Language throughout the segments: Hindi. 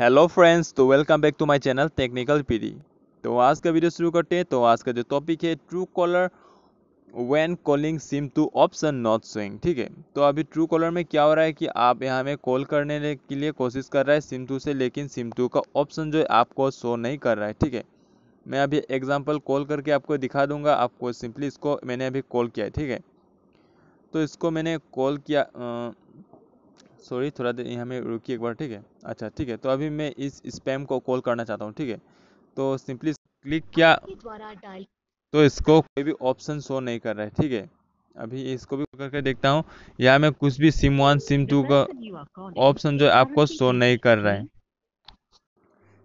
हेलो फ्रेंड्स तो welcome back to my channel technical PD तो आज का वीडियो शुरू करते हैं तो आज का जो टॉपिक है Truecaller when calling SIM two option not showing ठीक है तो अभी ट्रू कॉलर में क्या हो रहा है कि आप यहाँ में कॉल करने के लिए कोशिश कर रहा है सिम टू से लेकिन सिम टू का ऑप्शन जो है आपको शो नहीं कर रहा है ठीक है मैं अभी एग्जाम्पल कॉल करके आपको दिखा दूंगा आपको सिंपली इसको मैंने अभी कॉल किया है ठीक है तो इसको मैंने कॉल किया आ, सॉरी थोड़ा देर यहाँ में रुकी एक बार ठीक है अच्छा ठीक है तो अभी मैं इस स्पैम को कॉल करना चाहता हूँ ठीक है तो सिंपली क्लिक किया तो इसको कोई भी ऑप्शन शो नहीं कर रहा है ठीक है अभी इसको भी करके देखता हूँ यहाँ मैं कुछ भी सिम वन सिम टू का ऑप्शन जो है आपको शो नहीं कर रहा है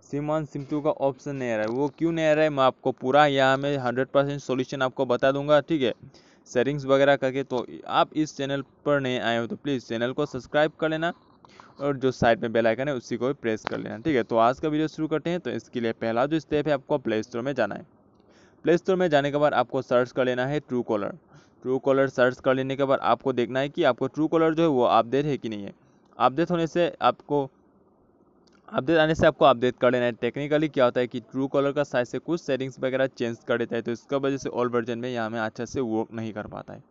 सिम वन सिम टू का ऑप्शन नहीं आ रहा है वो क्यों नहीं आ रहा है मैं आपको पूरा यहाँ में हंड्रेड परसेंट सोल्यूशन आपको बता दूंगा ठीक है सेटिंग्स वगैरह करके तो आप इस चैनल पर नए आए हो तो प्लीज़ चैनल को सब्सक्राइब कर लेना और जो साइड में बेल आइकन है उसी को भी प्रेस कर लेना ठीक है तो आज का वीडियो शुरू करते हैं तो इसके लिए पहला जो स्टेप है आपको प्ले स्टोर में जाना है प्ले स्टोर में जाने के बाद आपको सर्च कर लेना है Truecaller Truecaller search कर लेने के बाद आपको देखना है कि आपको ट्रू कॉलर जो है वो अपडेट है कि नहीं है अपडेट होने से आपको अपडेट आने से आपको अपडेट कर लेना है टेक्निकली क्या होता है कि ट्रू कॉलर का साइज से कुछ सेटिंग्स वगैरह चेंज कर देता है तो इसका वजह से ओल्ड वर्जन में यहाँ में अच्छा से वर्क नहीं कर पाता है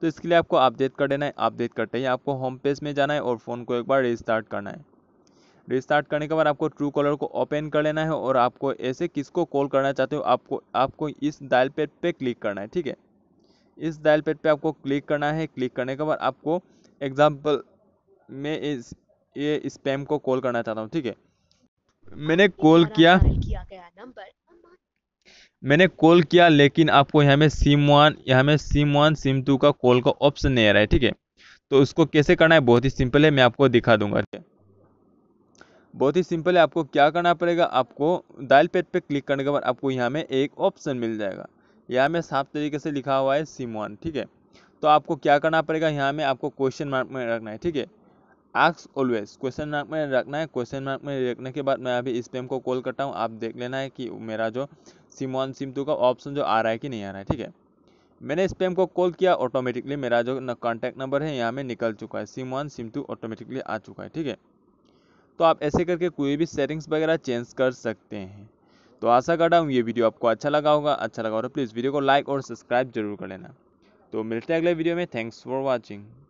तो इसके लिए आपको अपडेट कर देना है अपडेट करते ही आपको होम पेज में जाना है और फ़ोन को एक बार रिस्टार्ट करना है रिस्टार्ट करने के बाद आपको ट्रू कॉलर को ओपन कर लेना है और आपको ऐसे किसको कॉल करना चाहते हो आपको आपको इस डायल पेड पे क्लिक करना है ठीक है इस डायल पेड पे आपको क्लिक करना है क्लिक करने के बाद आपको एग्जाम्पल में इस ये स्पैम को कॉल करना चाहता हूँ ठीक है मैंने कॉल किया मैंने कॉल किया लेकिन आपको यहाँ में सिम वन यहाँ में सिम वन सिम टू का कॉल का ऑप्शन नहीं आ रहा है ठीक है तो उसको कैसे करना है बहुत ही सिंपल है मैं आपको दिखा दूंगा ठीक है बहुत ही सिंपल है आपको क्या करना पड़ेगा आपको डायल पैड पे क्लिक करने के बाद आपको यहाँ में एक ऑप्शन मिल जाएगा यहाँ में साफ तरीके से लिखा हुआ है सिम वन ठीक है तो आपको क्या करना पड़ेगा यहाँ में आपको क्वेश्चन मार्क में रखना है ठीक है आस्क ऑलवेज क्वेश्चन मार्क में रखना है क्वेश्चन मार्क में रखने के बाद मैं अभी इस पेम को कॉल करता हूँ आप देख लेना है कि मेरा जो सिम वन सिम टू का ऑप्शन जो आ रहा है कि नहीं आ रहा है ठीक है मैंने इस पेम को कॉल किया ऑटोमेटिकली मेरा जो कॉन्टैक्ट नंबर है यहाँ में निकल चुका है SIM one SIM two automatically आ चुका है ठीक है तो आप ऐसे करके कोई भी सेटिंग्स वगैरह चेंज कर सकते हैं तो आशा करता हूँ ये वीडियो आपको अच्छा लगा होगा अच्छा लगा होगा प्लीज़ वीडियो को लाइक और सब्सक्राइब जरूर कर लेना तो मिलते हैं अगले वीडियो में थैंक्स फॉर वॉचिंग